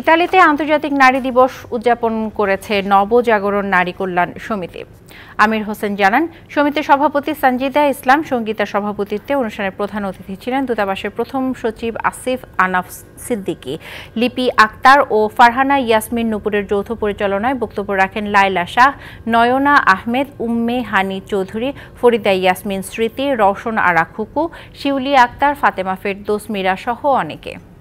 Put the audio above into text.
ইতালিতে আন্তর্জাতিক নারী দিবস উদযাপন করেছে নবজাগরণ নারী কল্যাণ সমিতি আমির হোসেন জানান সমিতির সভাপতি সঞ্জিদা ইসলাম সঙ্গীতা সভাপতিত্বে অনুষ্ঠানের প্রধান অতিথি ছিলেন দূতাবাসের প্রথম সচিব আসিফ আনাফ সিদ্দিকি লিপি আক্তার ও ফারহানা ইয়াসমিন নুপুরের যৌথ পরিচালনায় বক্তব্য রাখেন লাইলা শাহ নয়না আহমেদ উম্মে হানি চৌধুরী ফরিদা ইয়াসমিন স্মৃতি রওশন আরা খুকু শিউলি আক্তার ফাতেমা ফেরদোস মিরা সহ অনেকে